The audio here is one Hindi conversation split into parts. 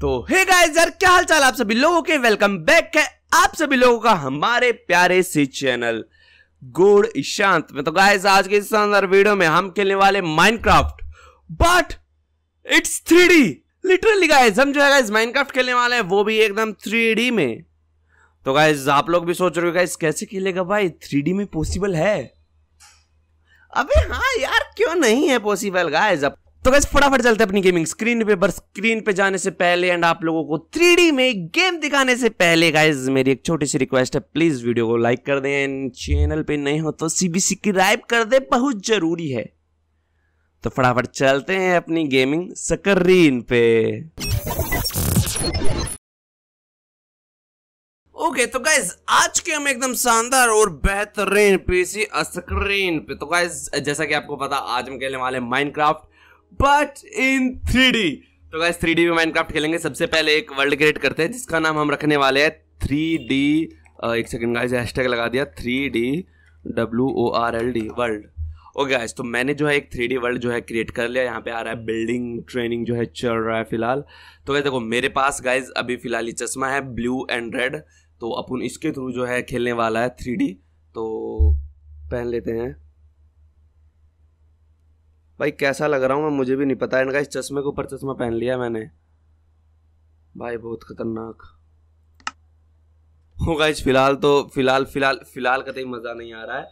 तो हे गाइस यार क्या हाल चाल आप सभी लोगों के वेलकम बैक है आप सभी लोगों का हमारे प्यारे से चैनल गुड़ शांत में तो गाइस आज के इस शानदार वीडियो में हम खेलने वाले Minecraft but it's three literally guys हम जो है गाइस माइनक्राफ्ट खेलने वाले हैं वो भी एकदम थ्री में तो गाइस आप लोग भी सोच रहे हो गाइस कैसे खेलेगा भाई थ्री में पॉसिबल है अबे हाँ यार क्यों नहीं है पॉसिबल गाइस तो कैसे फटाफट चलते अपनी गेमिंग स्क्रीन पे बस स्क्रीन पे जाने से पहले एंड आप लोगों को थ्री में गेम दिखाने से पहले गाइज मेरी एक छोटी सी रिक्वेस्ट है प्लीज वीडियो को लाइक कर एंड चैनल पे नहीं हो तो सीबीसी की कर दे बहुत जरूरी है तो फटाफट चलते हैं अपनी गेमिंग स्क्रीन पे ओके okay, तो गाइज आज के हम एकदम शानदार और बेहतरीन पीसी स्क्रीन पे तो गाइज जैसा कि आपको पता आज हम खेलने वाले Minecraft but in three D तो गाइस थ्री डी में माइनक्राफ्ट खेलेंगे सबसे पहले एक वर्ल्ड क्रिएट करते हैं जिसका नाम हम रखने वाले हैं थ्री डी एक सेकेंड गाइस हैशटैग लगा दिया three D W O R L D world okay guys तो मैंने जो है एक थ्री डी वर्ल्ड जो है क्रिएट कर लिया यहाँ पे आ रहा है बिल्डिंग ट्रेनिंग जो है चल रहा है फिलहाल तो गाइस देखो मेरे पास गाइस अभी फिलहाल ये चश्मा है ब्लू एंड रेड तो अपन इसके थ्रू जो है खेलने वाला है थ्री तो पहन लेते हैं भाई कैसा लग रहा हूँ मैं मुझे भी नहीं पता इनका इस चश्मे के ऊपर चश्मा पहन लिया मैंने भाई बहुत खतरनाक हो गाइज फिलहाल तो फिलहाल फिलहाल फिलहाल कतई तो मज़ा नहीं आ रहा है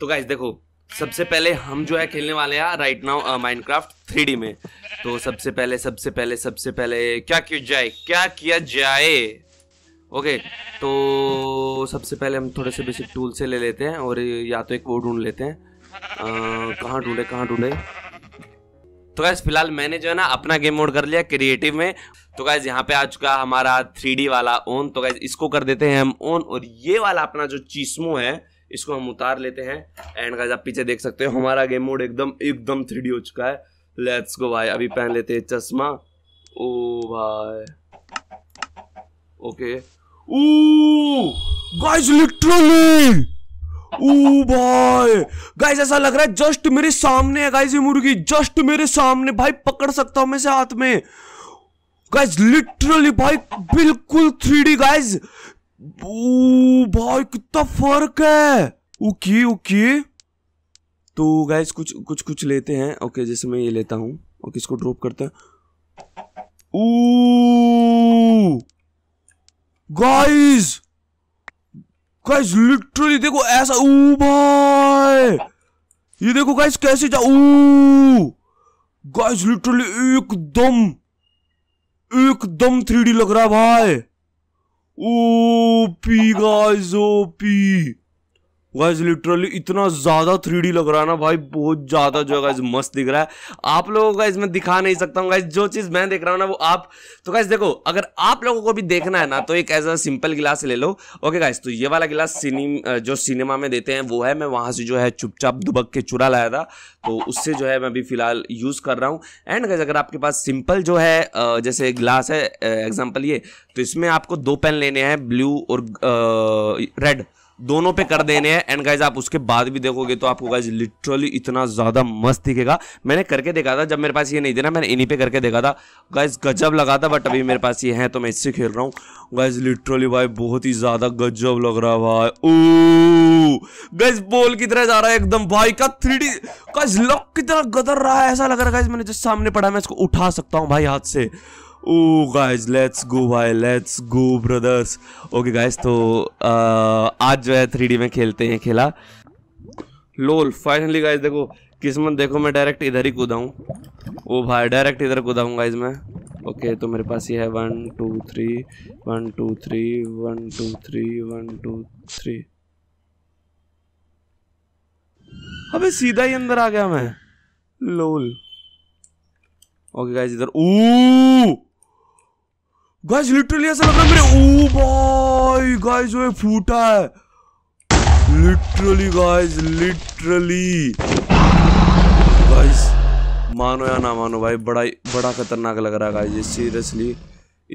तो गाइज देखो सबसे पहले हम जो है खेलने वाले हैं राइट नाउ माइनक्राफ्ट थ्री में तो सबसे पहले सबसे पहले सबसे पहले क्या किया जाए क्या किया जाए ओके तो सबसे पहले हम थोड़े से बेसिक टूल से ले लेते हैं और या तो एक वो ढूंढ लेते हैं uh, कहाँ ढूंढे कहाँ ढूंढे तो गैस फिलहाल मैंने जो है ना अपना गेम मोड कर लिया क्रिएटिव में तो गैस यहाँ पे आ चुका हमारा थ्री वाला ओन तो गैस इसको कर देते हैं हम ओन और ये वाला अपना जो चीसमो है इसको हम उतार लेते हैं एंड गैस आप पीछे देख सकते हो हमारा गेम मोड एकदम एकदम थ्री हो चुका है लेट्स गो भाई अभी पहन लेते हैं चश्मा ओ भाई ओके ओ गाइस लिटरली बॉय गाइस ऐसा लग रहा है जस्ट मेरे सामने है गाइस ये मुर्गी जस्ट मेरे सामने भाई पकड़ सकता हूं मैं से हाथ में गाइस लिटरली भाई बिल्कुल थ्री डी गाइज भाई कितना फर्क है ओके ओके तो गाइस कुछ कुछ कुछ लेते हैं ओके जैसे मैं ये लेता हूं और किसको ड्रॉप करते हैं गाइस गाइस लिटरली देखो ऐसा ओ भाई ये देखो गाइस कैसे जा गाइस लिटरली एकदम एकदम थ्री लग रहा है भाई O P guys O P guys literally इतना ज़्यादा थ्री लग रहा है ना भाई बहुत ज़्यादा जो है गाइज मस्त दिख रहा है आप लोगों का इसमें दिखा नहीं सकता हूँ गाइज जो चीज़ मैं देख रहा हूँ ना वो आप तो गाइज देखो अगर आप लोगों को भी देखना है ना तो एक ऐसा सिंपल गिलास ले लो ओके गाइज तो ये वाला गिलास सिनी जो सिनेमा में देते हैं वो है मैं वहाँ से जो है चुपचाप दुबक के चुरा लाया था तो उससे जो है मैं अभी फिलहाल यूज़ कर रहा हूँ एंड गाइज अगर आपके पास सिंपल जो है जैसे गिलास है एग्जाम्पल ये तो इसमें आपको दो पेन लेने हैं ब्लू और रेड दोनों पे कर देने हैं एंड गाइज आप उसके बाद भी देखोगे तो आपको गाइज लिटरली इतना ज़्यादा मस्त दिखेगा मैंने करके देखा था जब मेरे पास ये नहीं देना मैंने इन्हीं पे करके देखा था गाइज गजब लगा था बट अभी मेरे पास ये है तो मैं इससे खेल रहा हूँ गाइज लिटरली भाई बहुत ही ज़्यादा गजब लग रहा है भाई ओ गाइज बॉल की तरह जा रहा है एकदम भाई का थ्री डी गाइज लॉक की तरह गदर रहा है ऐसा लग रहा है गाइज मैंने जिस सामने पड़ा मैं इसको उठा सकता हूँ भाई हाथ से ओह गाइस लेट्स गो भाई let's go brothers okay guys तो आ, आज जो है थ्री में खेलते हैं खेला लोल फाइनली गाइस देखो किस्मत देखो मैं डायरेक्ट इधर ही कूदा हूँ ओ भाई डायरेक्ट इधर कूदा हूँ गाइस मैं ओके तो मेरे पास ये है one two three one two three one two three one two three अबे सीधा ही अंदर आ गया मैं लोल ओके गाइस इधर ओ गाइस लिटरली ऐसा लग रहा मेरे ओ बॉय गाइस वो फूटा है लिटरली गाइस लिटरली गाइस मानो या ना मानो भाई बड़ा बड़ा खतरनाक लग रहा है गाइस ये सीरियसली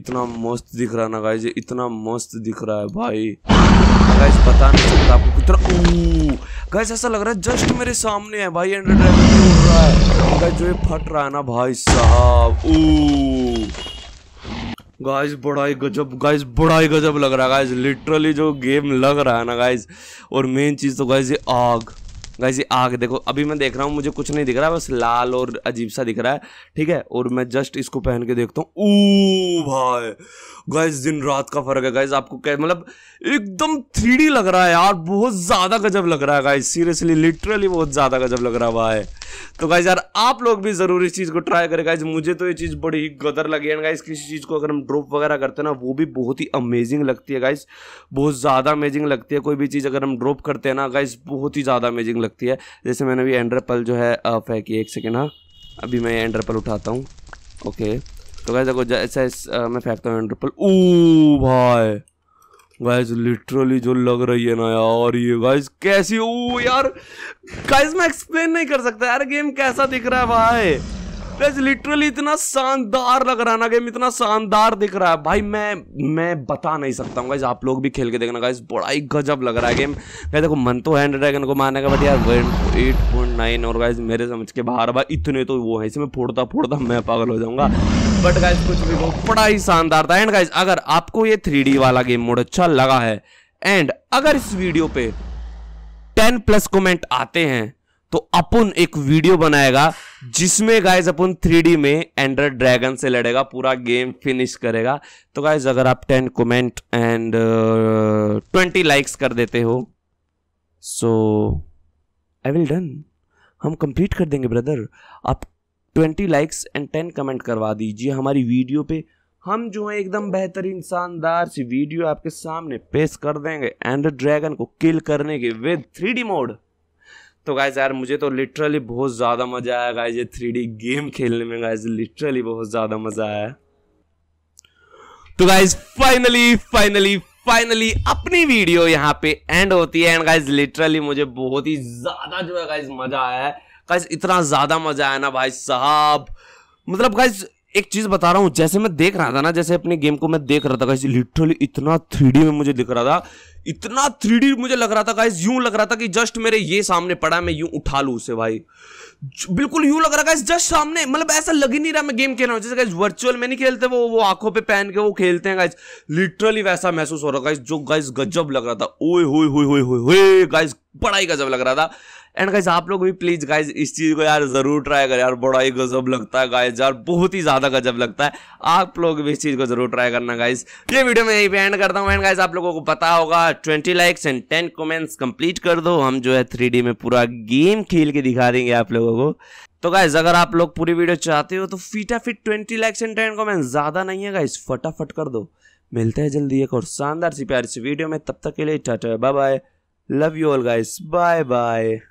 इतना मस्त दिख रहा ना गाइस ये इतना मस्त दिख रहा है भाई गाइस पता नहीं चलता आपको कितना ओ गाइस ऐसा लग रहा है जस्ट मेरे सामने है भाई एंडर ड्राइवर उड़ रहा है गाइस जो ये फट रहा है ना भाई साहब ओ गाइस बड़ा ही गजब गाइस बड़ा ही गजब लग रहा है गाइस लिटरली जो गेम लग रहा है ना गाइस और मेन चीज़ तो गाइस ये आग गाइस ये आग देखो अभी मैं देख रहा हूँ मुझे कुछ नहीं दिख रहा है बस लाल और अजीब सा दिख रहा है ठीक है और मैं जस्ट इसको पहन के देखता हूँ ओ भाई गाइस दिन रात का फर्क है गाइस आपको क्या मतलब एकदम थ्री लग रहा है यार बहुत ज़्यादा गजब लग रहा है गाइस सीरियसली लिटरली बहुत ज़्यादा गजब लग रहा है भाई तो गाइज यार आप लोग भी जरूर इस चीज़ को ट्राई करें गाइज मुझे तो ये चीज़ बड़ी ही गदर लगी है गाइज किसी चीज़ को अगर हम ड्रॉप वगैरह करते हैं ना वो भी बहुत ही अमेजिंग लगती है गाइज बहुत ज़्यादा अमेजिंग लगती है कोई भी चीज़ अगर हम ड्रॉप करते हैं ना गाइज बहुत ही ज़्यादा अमेजिंग लगती है जैसे मैंने अभी एंड्रपल जो है फेंकी एक सेकेंड हाँ अभी मैं एंड्रपल उठाता हूँ ओके तो गाइज देखो जैसा मैं फेंकता हूँ एंड्रपल ओ भाई गाइस लिटरली जो लग रही है ना यार ये गाइस कैसी ओ यार गाइस मैं एक्सप्लेन नहीं कर सकता यार गेम कैसा दिख रहा है भाई गाइस लिटरली इतना शानदार लग रहा है ना गेम इतना शानदार दिख रहा है भाई मैं मैं बता नहीं सकता हूँ गाइज आप लोग भी खेल के देखना गाइस बड़ा ही गजब लग रहा है गेम गाइस देखो मन तो हैंड ड्रैगन को मारने का बट यार एट पॉइंट नाइन और गाइस मेरे समझ के बाहर भाई इतने तो वो है इसे मैं फोड़ता फोड़ता मैं पागल हो जाऊंगा बट गाइज कुछ भी बहुत बड़ा ही शानदार था एंड गाइज अगर आपको ये थ्री वाला गेम मोड अच्छा लगा है एंड अगर इस वीडियो पे टेन प्लस कॉमेंट आते हैं तो अपन एक वीडियो बनाएगा जिसमें गाइज अपन थ्री में एंड्रॉइड ड्रैगन से लड़ेगा पूरा गेम फिनिश करेगा तो गाइज अगर आप ten comment and twenty likes कर देते हो सो आई विल डन हम कंप्लीट कर देंगे ब्रदर आप twenty likes and ten comment करवा दीजिए हमारी वीडियो पे हम जो है एकदम बेहतरीन शानदार सी वीडियो आपके सामने पेश कर देंगे एंड्रॉइड ड्रैगन को किल करने के विद थ्री मोड तो गाइज यार मुझे तो लिटरली बहुत ज़्यादा मज़ा आया गाइज ये थ्री गेम खेलने में गाइज लिटरली बहुत ज़्यादा मज़ा आया तो गाइज फाइनली फाइनली फाइनली अपनी वीडियो यहाँ पे एंड होती है एंड गाइज लिटरली मुझे बहुत ही ज़्यादा जो है गाइज मज़ा आया है गाइज इतना ज़्यादा मज़ा आया ना भाई साहब मतलब गाइज एक चीज बता रहा हूँ जैसे मैं देख रहा था ना जैसे अपने गेम को मैं देख रहा था लिटरली इतना थ्री में मुझे दिख रहा था इतना थ्री मुझे लग रहा था गाइस यूं लग रहा था कि जस्ट मेरे ये सामने पड़ा मैं यूं उठा लू उसे भाई बिल्कुल यूं लग रहा गाइस जस्ट सामने मतलब ऐसा लग ही नहीं रहा मैं गेम खेल रहा हूँ जैसे गाइस वर्चुअल में नहीं खेलते वो वो आंखों पे पहन के वो खेलते हैं गाइस लिटरली वैसा महसूस हो रहा गाइस जो गाइस गजब लग रहा था ओए होए होए होए होए गाइस बड़ा ही गजब लग रहा था एंड गाइज आप लोग भी प्लीज गाइज इस चीज को यार जरूर ट्राई करें यार बड़ा ही गजब लगता है गाइज यार बहुत ही ज्यादा गजब लगता है आप लोग भी इस चीज को जरूर ट्राई करना गाइज ये वीडियो मैं यहीं पे एंड करता हूँ एंड गाइज आप लोगों को पता होगा twenty likes and ten comments complete कर दो हम जो है थ्री में पूरा गेम खेल के दिखा देंगे आप लोगों को तो गाइज अगर आप लोग पूरी वीडियो चाहते हो तो फिटाफिट twenty likes and ten comment ज्यादा नहीं है गाइज फटाफट कर दो मिलते हैं जल्दी एक और शानदार सी प्यारी सी वीडियो में तब तक के लिए tata bye bye love you all guys bye bye